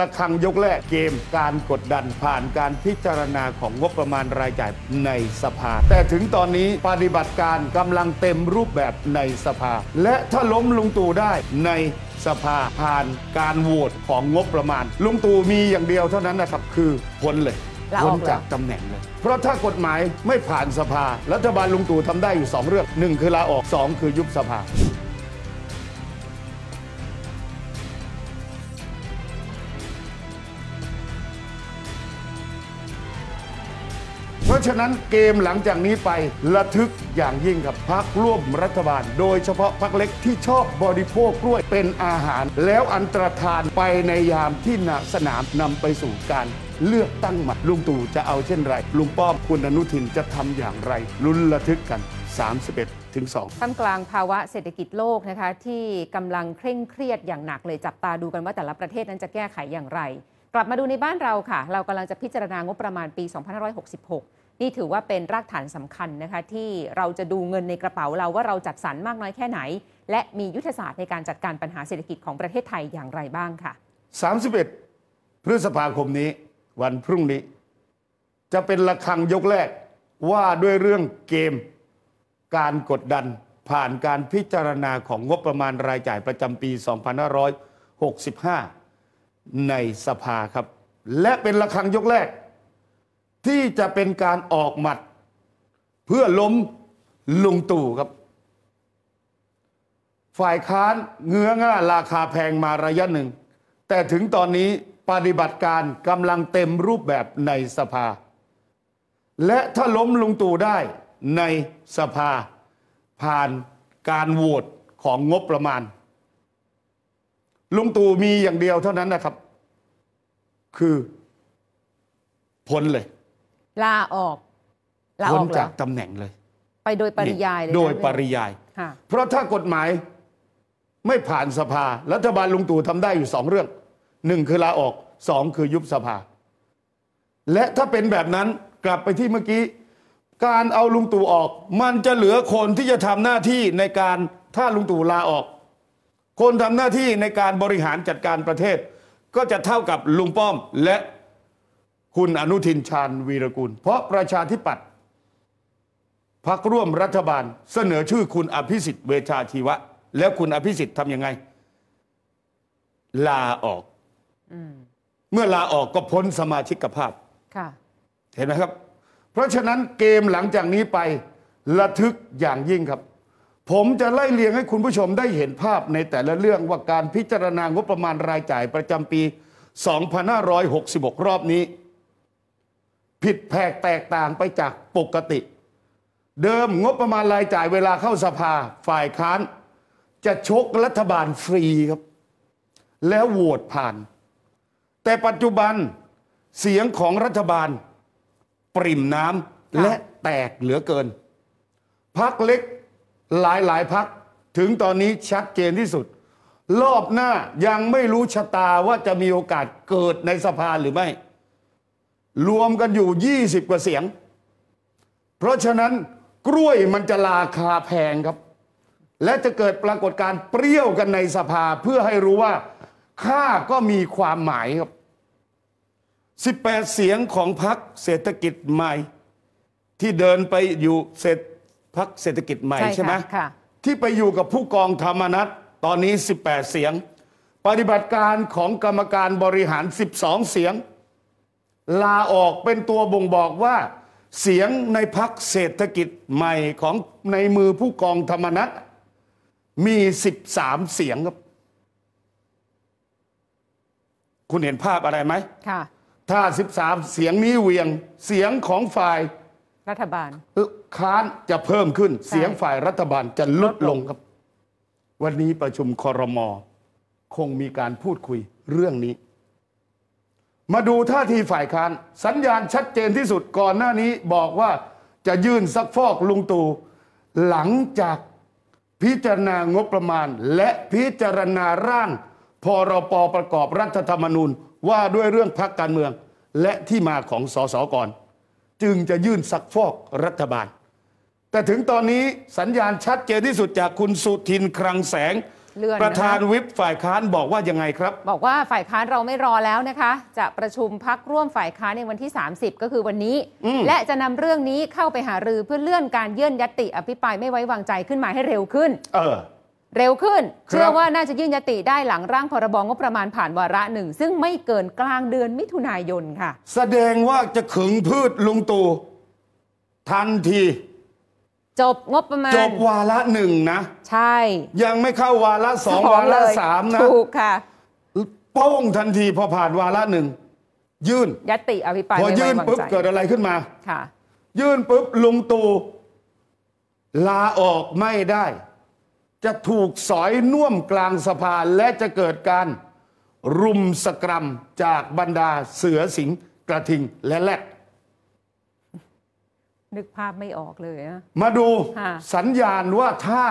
ระคังยกแรกเกมการกดดันผ่านการพิจารณาของงบประมาณรายจ่ายในสภาแต่ถึงตอนนี้ปฏิบัติการกำลังเต็มรูปแบบในสภา และถ้าล้มลุงตู่ได้ในสภาผ่านการโหวตของงบประมาณ ลุงตู่มีอย่างเดียวเท่านั้นนะครับ คือพ้นเลยพ้นจากตำแหน่งเลย เพราะถ้ากฎหมายไม่ผ่านสภา รัฐบาลลุงตู่ทำได้อยู่ 2เรื่อง1คือลาออก 2 คือยุบสภาราะฉะนั้นเกมหลังจากนี้ไประทึกอย่างยิ่งกับพักร่วมรัฐบาล โดยเฉพาะพักเล็กที่ชอบบริโภคกล้วยเป็นอาหาร แล้วอันตรธานไปในยามที่สนามนำไปสู่การเลือกตั้งใหม่ลุงตู่จะเอาเช่นไรลุงป้อมคุณอนุทินจะทำอย่างไรลุ้นระทึกกัน 31ถึง2ท่ามกลางภาวะเศรษฐกิจโลกนะคะ ที่กำลังเคร่งเครียดอย่างหนักเลยจับตาดูกันว่าแต่ละประเทศนั้นจะแก้ไขอย่างไร กลับมาดูในบ้านเราค่ะ เรากำลังจะพิจารณางบประมาณปี2566นี่ถือว่าเป็นรากฐานสำคัญนะคะที่เราจะดูเงินในกระเป๋าเรา ว่าเราจัดสรรมากน้อยแค่ไหน และมียุทธศาสตร์ในการจัดการปัญหาเศรษฐกิจของประเทศไทยอย่างไรบ้างค่ะ 31 พฤษภาคมนี้ วันพรุ่งนี้ จะเป็นระฆังยกแรกว่าด้วยเรื่องเกม การกดดันผ่านการพิจารณาของงบประมาณรายจ่ายประจำปี 2565 ในสภาครับและเป็นระฆังยกแรกที่จะเป็นการออกหมัด เพื่อล้มลุงตู่ครับ ฝ่ายค้านเงื้อง่าราคาแพงมาระยะหนึ่ง แต่ถึงตอนนี้ปฏิบัติการกำลังเต็มรูปแบบในสภา และถ้าล้มลุงตู่ได้ในสภาผ่านการโหวตของงบประมาณลุงตู่มีอย่างเดียวเท่านั้นนะครับ คือ พ้นเลยลาออกลาอนอก จากตำแหน่งเลย ไปโดยปริยายเลยนโดยปริยาย เพราะถ้ากฎหมายไม่ผ่านสภารัฐบาลลุงตู่ทำได้อยู่สองเรื่องหนึ่งคือลาออกสองคือยุบสภา และถ้าเป็นแบบนั้นกลับไปที่เมื่อกี้การเอาลุงตู่ออก มันจะเหลือคนที่จะทำหน้าที่ในการถ้าลุงตู่ลาออก คนทำหน้าที่ในการบริหารจัดการประเทศ ก็จะเท่ากับลุงป้อมและคุณอนุทินชาญวีรกุลเพราะประชาธิปัตย์พักร่วมรัฐบาลเสนอชื่อคุณอภิสิทธิ์เวชาชีวะ แล้วคุณอภิสิทธิ์ทำยังไง ลาออกอมเมื่อลาออกก็พ้นสมาชิกภาพเห็นไหมครับ เพราะฉะนั้นเกมหลังจากนี้ไป ระทึกอย่างยิ่งครับ ผมจะไล่เลียงให้คุณผู้ชมได้เห็นภาพในแต่ละเรื่องว่าการพิจารณางบประมาณรายจ่ายประจำปี 2566 รอบนี้ผิดแผกแตกต่างไปจากปกติ เดิมงบประมาณรายจ่ายเวลาเข้าสภาฝ่ายค้าน จะชกรัฐบาลฟรีครับ แล้วโหวตผ่าน แต่ปัจจุบันเสียงของรัฐบาล ปริ่มน้ำและแตกเหลือเกิน พักเล็กหลายหลายพักถึงตอนนี้ชัดเจนที่สุด รอบหน้ายังไม่รู้ชะตาว่าจะมีโอกาสเกิดในสภาหรือไม่รวมกันอยู่ 20 กว่าเสียง เพราะฉะนั้นกล้วยมันจะราคาแพงครับ และจะเกิดปรากฏการเปรี้ยวกันในสภาเพื่อให้รู้ว่าค่าก็มีความหมายครับ 18 เสียงของพรรคเศรษฐกิจใหม่ ที่เดินไปอยู่เสร็จพรรคเศรษฐกิจใหม่ใช่ไหมที่ไปอยู่กับผู้กองธรรมนัฐตอนนี้ 18เสียง ปฏิบัติการของกรรมการบริหาร 12 เสียงลาออกเป็นตัวบ่งบอกว่า เสียงในพักเศรษฐกิจใหม่ ของในมือผู้กองธรรมนัฐมี13เสียงครับ คุณเห็นภาพอะไรไหมค่ะถ้า13เสียงนี้เวียงเสียงของฝ่ายรัฐบาลค้านจะเพิ่มขึ้นเสียงฝ่ายรัฐบาลจะลดลงครับ วันนี้ประชุมคอรมอคงมีการพูดคุยเรื่องนี้มาดูท่าทีฝ่ายค้านสัญญาณชัดเจนที่สุดก่อนหน้านี้บอกว่าจะยื่นซักฟอกลุงตู่หลังจากพิจารณางบประมาณและพิจารณาร่างพรปประกอบรัฐธรรมนูญว่าด้วยเรื่องพักการเมือง และที่มาของสสก่อน จึงจะยื่นซักฟอกรัฐบาล แต่ถึงตอนนี้สัญญาณชัดเจนที่สุดจากคุณสุทินครังแสงเลื่อนประธานวิปฝ่ายค้านบอกว่ายังไงครับ บอกว่าฝ่ายค้านเราไม่รอแล้วนะคะ จะประชุมพักร่วมฝ่ายค้านในวันที่ 30 ก็คือวันนี้ และจะนำเรื่องนี้เข้าไปหารือเพื่อเลื่อนการเยื่นยติ อภิปรายไม่ไว้วางใจขึ้นมาให้เร็วขึ้น เออ เร็วขึ้น เชื่อว่าน่าจะยื่นยติได้หลังร่างพรบงบประมาณผ่านวาระหนึ่งซึ่งไม่เกินกลางเดือนมิถุนายนค่ะแสดงว่าจะขึงพืชลุงตู่ทันทีจบงบประมาณจบวาระหนึ่งนะ ใช่ ยังไม่เข้าวาระสองวาระสามนะถูกค่ะป้องทันทีพอผ่านวาระหนึ่งยื่นยติอภิปรายพอยื่นปุ๊บเกิดอะไรขึ้นมาค่ะยื่นปุ๊บลุงตู่ลาออกไม่ได้ จะถูกสอยน่วมกลางสภาและจะเกิดการรุมสกรรมจากบรรดาเสือสิงกระทิงและแรดนึกภาพไม่ออกเลยนะมาดูสัญญาณว่าถ้า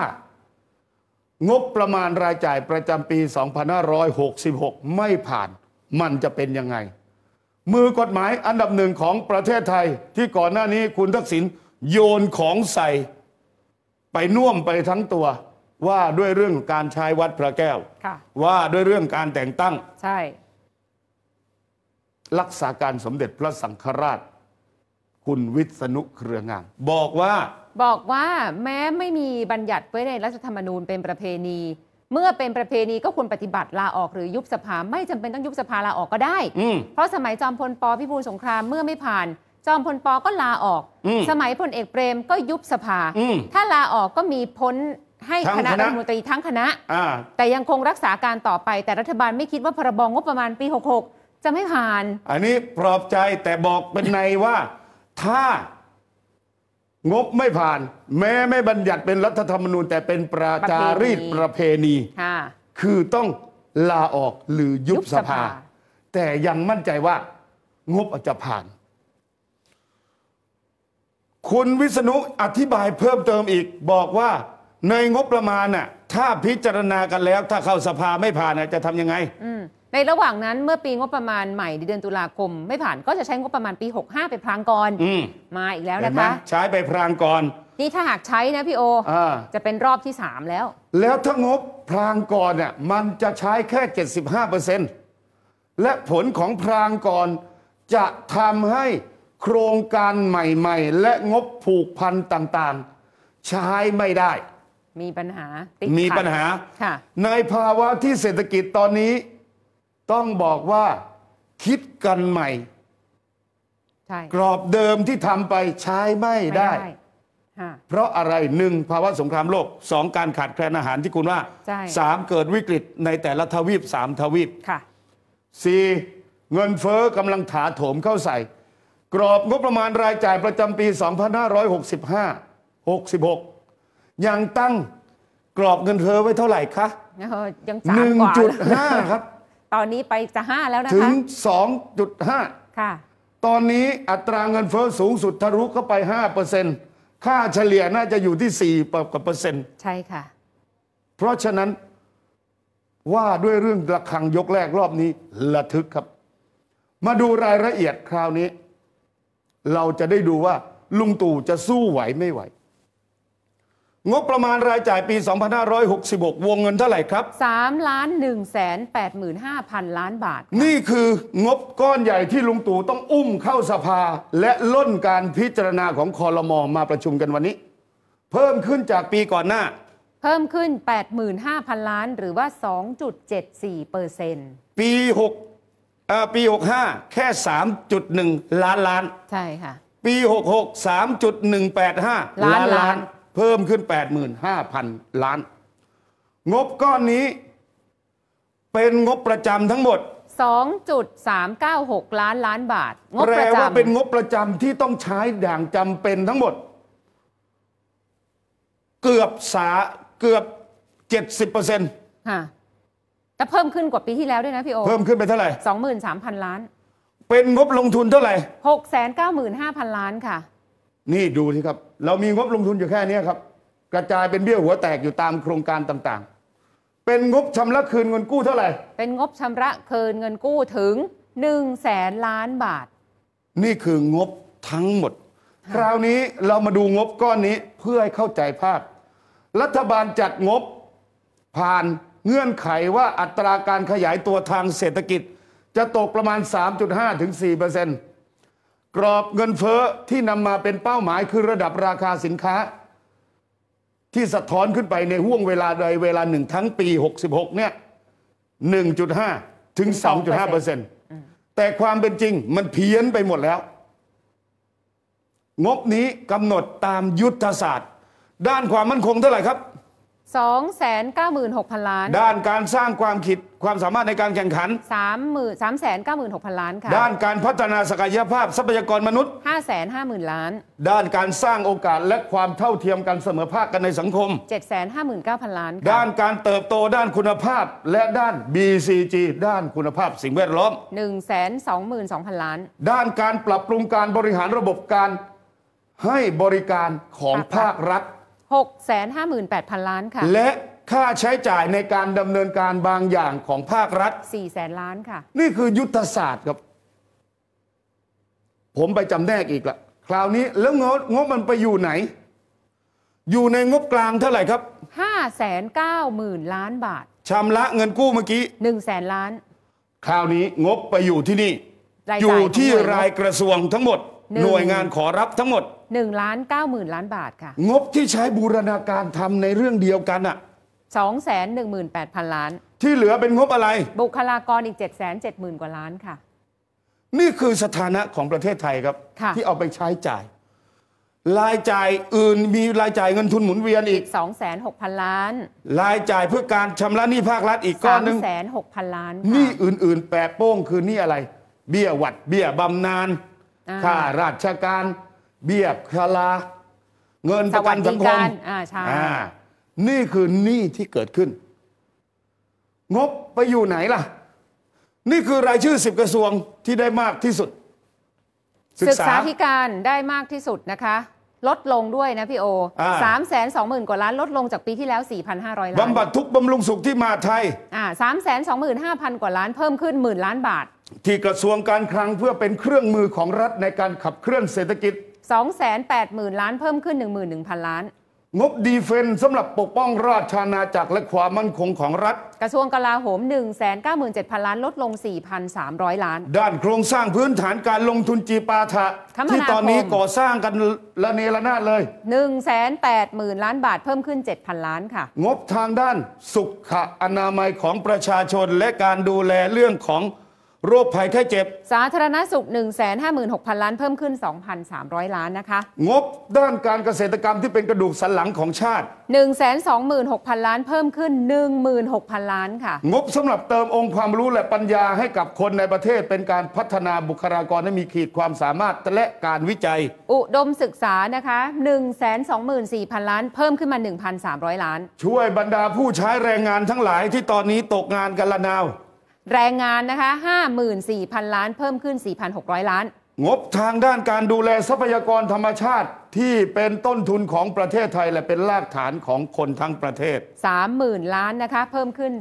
งบประมาณรายจ่ายประจำปี 2566 ไม่ผ่านมันจะเป็นยังไง มือกฎหมายอันดับหนึ่งของประเทศไทยที่ก่อนหน้านี้คุณทักษิณโยนของใส่ไปน่วมไปทั้งตัวว่าด้วยเรื่องการใช้วัดพระแก้ว ว่าด้วยเรื่องการแต่งตั้ง ใช่รักษาการสมเด็จพระสังฆราชคุณวิษณุเครืองามบอกว่า บอกว่าแม้ไม่มีบัญญัติไว้ในรัฐธรรมนูญเป็นประเพณี เมื่อเป็นประเพณีก็ควรปฏิบัติลาออกหรือยุบสภา ไม่จำเป็นต้องยุบสภาลาออกก็ได้เพราะสมัยจอมพลปพิบูลสงครามเมื่อไม่ผ่าน จอมพลปก็ลาออกสมัยพลเอกเปรมก็ยุบสภาถ้าลาออกก็มีพ้นให้คณะรัฐมนตรีทั้งคณะแต่ยังคงรักษาการต่อไป แต่รัฐบาลไม่คิดว่าพรบงบประมาณปี66จะไม่ผ่าน อันนี้ปลอบใจแต่บอกเป็นในว่าถ้างบไม่ผ่าน แม้ไม่บัญญัติเป็นรัฐธรรมนูญแต่เป็นประจารีตประเพณี คือต้องลาออกหรือยุบสภา แต่ยังมั่นใจว่า งบจะผ่าน คุณวิษณุอธิบายเพิ่มเติมอีก บอกว่าในงบประมาณน่ะถ้าพิจารณากันแล้วถ้าเข้าสภาไม่ผ่าน จะทำยังไงในระหว่างนั้นเมื่อปีงบประมาณใหม่ เดือนตุลาคม ไม่ผ่านก็จะใช้งบประมาณปี 65 ไปพรางก่อนมมาอีกแล้วนะคะ ใช้ไปพรางก่อนนี่ถ้าหากใช้นะพี่โออจะเป็นรอบที่3แล้ว แล้วถ้างบพรางก่อนเนี่ยมันจะใช้แค่75%และผลของพรางก่อนจะทำให้โครงการใหม่ๆ และงบผูกพันต่าง ๆ ใช้ไม่ได้ มีปัญหามีปัญหาในภาวะที่เศรษฐกิจตอนนี้ต้องบอกว่าคิดกันใหม่ กรอบเดิมที่ทำไปใช้ไม่ไมได้ เพราะอะไรหนึ่งภาวะสงครามโลกสองการขาดแคลนอาหารที่คุณว่าสามเกิดวิกฤตในแต่ละทวีปสามทวีปสี่เงินเฟ้อกำลังถาโถมเข้าใส่ กรอบงบประมาณรายจ่ายประจำปี 2565 66 ยังตั้งกรอบเงินเฟ้อไว้เท่าไหร่คะหนึ่งจุดห้าครับตอนนี้ไปจะห้าแล้วนะคะถึง 2.5ค่ะตอนนี้อัตราเงินเฟ้อสูงสุดทะลุเข้าไป 5%ค่าเฉลี่ยน่าจะอยู่ที่4กับเปอร์เซ็นต์ใช่ค่ะ เพราะฉะนั้นว่าด้วยเรื่องระคังยกแรกรอบนี้ระทึกครับ มาดูรายละเอียดคราวนี้ เราจะได้ดูว่าลุงตู่จะสู้ไหวไม่ไหวงบประมาณรายจ่ายปี 2566 วงเงินเท่าไหร่ครับ3ล้าน1แสน85,000ล้านบาท นี่คืองบก้อนใหญ่ที่ลุงตู่ต้องอุ้มเข้าสภาและล้นการพิจารณาของคอรมอมาประชุมกันวันนี้ เพิ่มขึ้นจากปีก่อนหน้า เพิ่มขึ้น 85,000 ล้าน หรือว่า 2.74 เปอร์เซ็นต์ปี6ปี65แค่ 3.1 ล้านล้าน ใช่ค่ะ ปี 66 3.185 ล้านล้านลานเพิ่มขึ้น 85,000 ล้าน งบก้อนนี้เป็นงบประจำทั้งหมด 2.396 ล้านล้านบาทงบประจำแปลว่าเป็นงบประจำที่ต้องใช้ด่างจำเป็นทั้งหมด เกือบสาเกือบ 70 ค่ะ แต่เพิ่มขึ้นกว่าปีที่แล้วด้วยนะพี่โอเพิ่มขึ้นไปเท่าไหร่ 23,000 ล้าน เป็นงบลงทุนเท่าไหร่ 695,000 ล้านค่ะนี่ดูสิครับเรามีงบลงทุนอยู่แค่นี้ครับ กระจายเป็นเบี้ยหัวแตกอยู่ตามโครงการต่างๆ เป็นงบชำระคืนเงินกู้เท่าไหร่ เป็นงบชำระคืนเงินกู้ถึง1นึ่งแสนล้านบาท นี่คืองบทั้งหมด คราวนี้เรามาดูงบก้อนนี้เพื่อให้เข้าใจภาพรัฐบาลจัดงบผ่านเงื่อนไขว่าอัตราการขยายตัวทางเศรษฐกิจจะตกประมาณ 3.5ถึง4เปอร์เซ็นต์กรอบเงินเฟอ้อที่นำมาเป็นเป้าหมายคือระดับราคาสินค้า ที่สะท้อนขึ้นไปในห่วงเวลาใดเวลาหนึ่งทั้งปี 66เนี่ย1.5 ถึง 2.5เปอร์เซ็นต์แต่ความเป็นจริงมันเพี้ยนไปหมดแล้ว งบนี้กำหนดตามยุทธศาสตร์ ด้านความมั่นคงเท่าไหร่ครับ296,000ล้านด้านการสร้างความคิดความสามารถในการแข่งขัน3 3 9 6 0 0 0ล้านค่ะด้านการพัฒนาศักยภาพทรัพยากรมนุษย์ 550,000ล้าน ด้านการสร้างโอกาสและความเท่าเทียมกันเสมอภาคกันในสังคม 759,000ล้านด้านการเติบโตด้านคุณภาพ และด้าน BCG ด้านคุณภาพสิ่งแวดล้อม122,000ล้าน ด้านการปรับปรุงการบริหารระบบการให้บริการของภาครัฐ658,000 ล้านค่ะและค่าใช้จ่ายในการดำเนินการบางอย่างของภาครัฐ4แสนล้านค่ะ นี่คือยุทธศาสตร์ครับ ผมไปจำแนกอีกละคราวนี้แล้วงบงบมันไปอยู่ไหน อยู่ในงบกลางเท่าไหร่ครับ 5 9 0 0 0 0 ล้านบาทชำระเงินกู้เมื่อกี้1แสนล้านคราวนี้งบไปอยู่ที่นี่ยอยู่ที่รายกระทรวงทั้งหมด หน่วยงานขอรับทั้งหมด1ล้าน9 0,000ล้านบาทค่ะงบที่ใช้บูรณาการทำในเรื่องเดียวกันอะ218,000ล้าน ที่เหลือเป็นงบอะไรบุคลากรอีก 770,000กว่าล้านค่ะ นี่คือสถานะของประเทศไทยครับ ที่เอาไปใช้จ่าย รายจ่ายอื่นมีรายจ่ายเงินทุนหมุนเวียนอีก 2 6 0 0 0ันล้านรายจ่ายเพื่อการชำระหนี้ภาครัฐอีกก้อนหนึ่ง3 6 0 0 0ล้านนี่อื่น ๆ แปะโป้งคือนี่อะไร เบี้ยหวัด เบี้ยบำนาญค่าราชการเบี้ยชราเงินประกันสังคมอ่าใช่นี่คือหนี้ที่เกิดขึ้น งบไปอยู่ไหนล่ะ นี่คือรายชื่อสิบกระทรวงที่ได้มากที่สุด ศึกษาธิการได้มากที่สุดนะคะ ลดลงด้วยนะพี่โอสามแสนสองหมื่นกว่าล้านลดลงจากปีที่แล้ว 4,500 ล้าน บำบัดทุกบำรุงสุขที่มาไทยอ่าสามแสนสองหมื่นห้าพันกว่าล้านเพิ่มขึ้นหมื่นล้านบาท ที่กระทรวงการคลังเพื่อเป็นเครื่องมือของรัฐในการขับเคลื่อนเศรษฐกิจ280,000 ล้านเพิ่มขึ้น 11,000 ล้าน งบดีเฟนสำหรับปกป้องราชอาณาจักรและความมั่นคงของรัฐ กระทรวงกลาโหม 197,000 ล้าน ลดลง 4,300 ล้าน ด้านโครงสร้างพื้นฐานการลงทุนจีปาถะที่ตอนนี้ก่อสร้างกันละเนระนาดเลย 180,000 ล้านบาทเพิ่มขึ้น 7,000 ล้านค่ะ งบทางด้านสุขอนามัยของประชาชน และการดูแลเรื่องของโรคภัยไข้เจ็บ สาธารณสุข 156,000 ล้าน เพิ่มขึ้น 2,300 ล้านนะคะ งบด้านการเกษตรกรรมที่เป็นกระดูกสันหลังของชาติ 126,000 ล้าน เพิ่มขึ้น 16,000 ล้านค่ะ งบสำหรับเติมองค์ความรู้และปัญญาให้กับคนในประเทศเป็นการพัฒนาบุคลากรให้มีขีดความสามารถและการวิจัย อุดมศึกษานะคะ 124,000 ล้านเพิ่มขึ้นมา 1,300 ล้าน ช่วยบรรดาผู้ใช้แรงงานทั้งหลายที่ตอนนี้ตกงานกันละนาวแรงงานนะคะ54,000 ล้าน เพิ่มขึ้น 4,600 ล้าน งบทางด้านการดูแลทรัพยากรธรรมชาติที่เป็นต้นทุนของประเทศไทย และเป็นรากฐานของคนทั้งประเทศ 30,000 ล้านนะคะเพิ่มขึ้น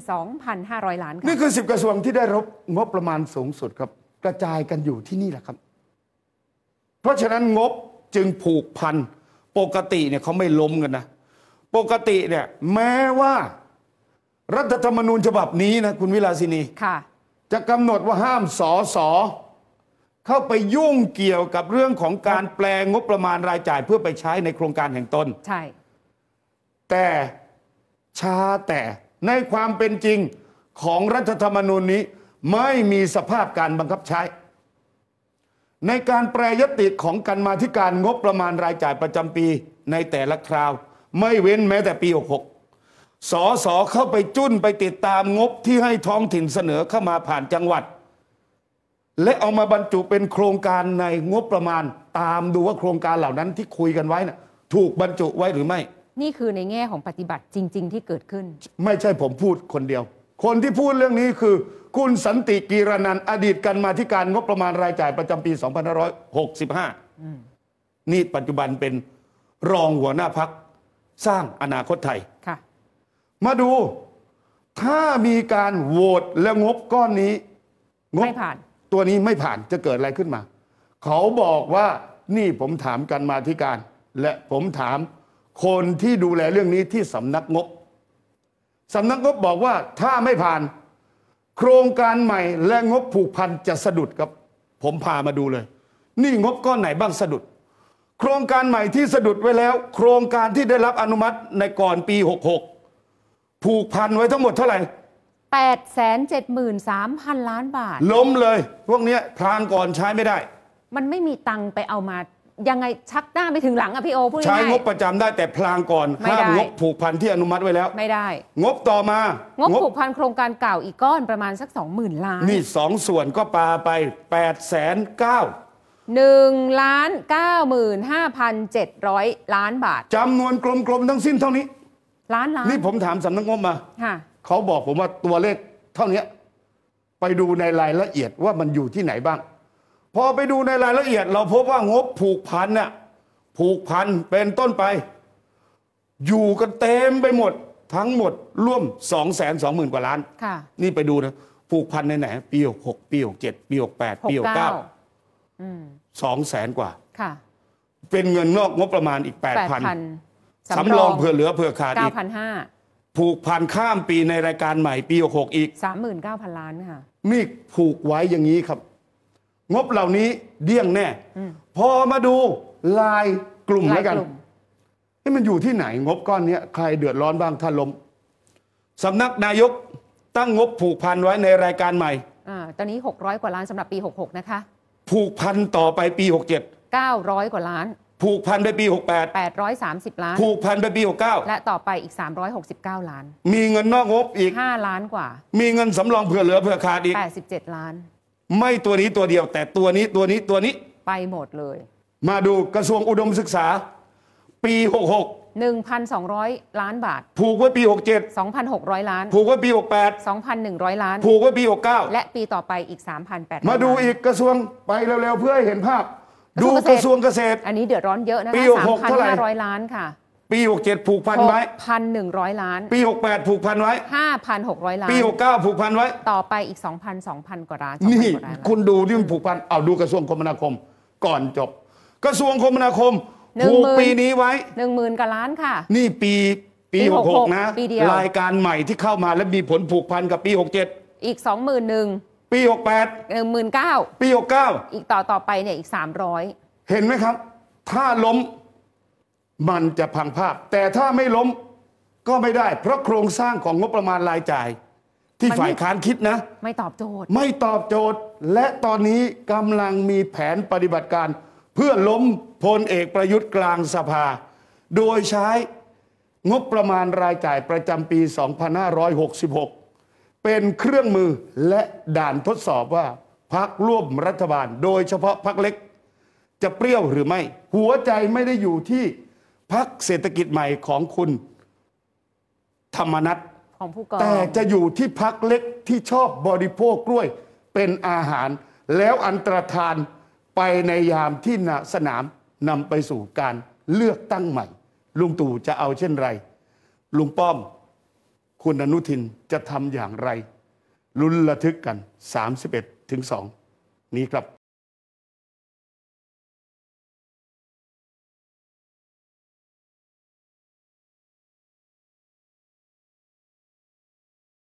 2,500 ล้านคนี่คือ 10 กระทรวงที่ได้รับงบประมาณสูงสุดครับ กระจายกันอยู่ที่นี่แหละครับ เพราะฉะนั้นงบจึงผูกพัน ปกติเนี่ยเขาไม่ล้มกันนะปกติเนี่ยแม้ว่ารัฐธรรมนูญฉบับนี้นะคุณวิลาสินีะจะกำหนดว่าห้ามสอสอเข้าไปยุ่งเกี่ยวกับเรื่องของการแปลงงบประมาณรายจ่ายเพื่อไปใช้ในโครงการแห่งตนใช่ แต่ชาแต่ในความเป็นจริงของรัฐธรรมนูญนี้ ไม่มีสภาพการบังคับใช้ ในการแปรยติของการมาธิการงบประมาณรายจ่ายประจำปีในแต่ละคราว ไม่เว้นแม้แต่ปี66สอสอเข้าไปจุ้นไปติดตามงบที่ให้ท้องถิ่นเสนอเข้ามาผ่านจังหวัด และเอามาบรรจุเป็นโครงการในงบประมาณตามดูว่าโครงการเหล่านั้นที่คุยกันไว้นะ่ะถูกบรรจุไว้หรือไม่ นี่คือในแง่ของปฏิบัติจริง ๆ ที่เกิดขึ้น ไม่ใช่ผมพูดคนเดียว คนที่พูดเรื่องนี้คือ คุณสันติกีรนันอดีตกันมาที่การงบประมาณรายจ่ายประจำปี2565นี่ปัจจุบันเป็นรองหัวหน้าพักสร้างอนาคตไทยค่ะมาดู ถ้ามีการโหวตและงบก้อนนี้ งบไม่ผ่าน ตัวนี้ไม่ผ่านจะเกิดอะไรขึ้นมา เขาบอกว่านี่ผมถามกันมาธิการ และผมถามคนที่ดูแลเรื่องนี้ที่สำนักงบสำนักงบบอกว่าถ้าไม่ผ่าน โครงการใหม่และงบผูกพันจะสะดุดครับ ผมพามาดูเลย นี่งบก้อนไหนบ้างสะดุด โครงการใหม่ที่สะดุดไว้แล้ว โครงการที่ได้รับอนุมัติในก่อนปี66ผูกพันไว้ทั้งหมดเท่าไหร่873,000 ล้านบาท ล้มเลย พวกนี้พรางก่อนใช้ไม่ได้ มันไม่มีตังไปเอามา ยังไงชักหน้าไปถึงหลังอะพี่โอพูดใง่ายงบประจำได้แต่พรางก่อนห้ามงบผูกพันที่อนุมัติไว้แล้ว ไม่ได้ งบต่อมางบผูกพันโครงการเก่าอีกก้อนประมาณสัก 20,000 ล้าน นี่สองส่วนก็ปาไป8ปดแสนเก้า1ล้าน95,700ล้านบาทจำนวนกลมๆทั้งสิ้นเท่านี้ล้านล้าน นี่ผมถามสำนักงบมา เขาบอกผมว่าตัวเลขเท่านี้ไปดูในรายละเอียดว่ามันอยู่ที่ไหนบ้าง พอไปดูในรายละเอียด เราพบว่างบผูกพันเนี่ยผูกพันเป็นต้นไป อยู่กันเต็มไปหมดทั้งหมดร่วม2หมื่นกว่าล้านนี่ไปดูนะผูกพันในไหน ปีหกหกปีหกเจ็ดปีหกแปดปีหกเก้าสองแสนกว่าเป็นเงินนอกงบประมาณอีกแปดพันสำรองเผื่อเหลือเผื่อขาดอีก9 0 0 5ผูกพันข้ามปีในรายการใหม่ปี 66 อีก39,000 ล้านค่ะนี่ผูกไว้อย่างนี้ครับ งบเหล่านี้เดี้ยงแน่ พอมาดูลายกลุ่มแล้วกันนี่มันอยู่ที่ไหนงบก้อนนี้ใครเดือดร้อนบ้างท่านลมสำนักนายกตั้งงบผูกพันไว้ในรายการใหม่อตอนนี้ 600 กว่าล้านสำหรับปี 66 นะคะผูกพันต่อไปปี 67 900 กว่าล้านผูกพันไปปี 68 830 ล้าน ผูกพันไปปี 69 และต่อไปอีก 369 ล้าน มีเงินนอกงบอีก 5 ล้านกว่า มีเงินสำรองเผื่อเหลือเผื่อขาดอีก 87 ล้าน ไม่ตัวนี้ตัวเดียว แต่ตัวนี้ตัวนี้ตัวนี้ ไปหมดเลย มาดูกระทรวงอุดมศึกษา ปี 66 1,200 ล้านบาท ผูกไว้ปี 67 2,600 ล้าน ผูกไว้ปี 68 2,100 ล้าน ผูกไว้ปี 69 และปีต่อไปอีก 3,800 มาดูอีกกระทรวงไปเร็วๆเพื่อให้เห็นภาพดูกระทรวงเกษตร อันนี้เดือดร้อนเยอะนะปีหกเท่าไหร่ร้อยล้านค่ะปี67ผูกพันไว้พันหนึ่งร้อยล้าน ปี68ผูกพันไว้ห้าพันหกร้อยล้านปี69ผูกพันไว้ต่อไปอีก2,000 2,000กว่าล้านนี่คุณดูที่มันผูกพันเอาดูกระทรวงคมนาคม ก่อนจบ กระทรวงคมนาคมผูกปีนี้ไว้หนึ่งหมื่นกว่าล้านค่ะนี่ปีปี 66 นะ รายการใหม่ที่เข้ามาและมีผลผูกพันกับปี67 อีก21,000ปี 68หนึ่งหมื่นเก้าปี 69 อีกต่อต่อไปเนี่ยอีก 300 เห็นไหมครับ ถ้าล้มมันจะพังภาพ แต่ถ้าไม่ล้มก็ไม่ได้ เพราะโครงสร้างของงบประมาณรายจ่ายที่่ฝ่ายค้านคิดนะ ไม่ตอบโจทย์ ไม่ตอบโจทย์และตอนนี้กำลังมีแผนปฏิบัติการเพื่อล้มพลเอกประยุทธ์กลางสภา โดยใช้งบประมาณรายจ่ายประจำปี 2566เป็นเครื่องมือและด่านทดสอบว่าพักร่วมรัฐบาล โดยเฉพาะพักเล็กจะเปรี้ยวหรือไม่ หัวใจไม่ได้อยู่ที่พักเศรษฐกิจใหม่ของคุณ ธรรมนัตของผู้กแต่จะอยู่ที่พักเล็กที่ชอบบริโภคกล้วยเป็นอาหารแล้วอันตรธานไปในยามที่นสนามนำไปสู่การเลือกตั้งใหม่ลุงตู่จะเอาเช่นไรลุงป้อมคุณอนุทินจะทำอย่างไร ลุ้นระทึกกัน 31ถึง2นี้ครับ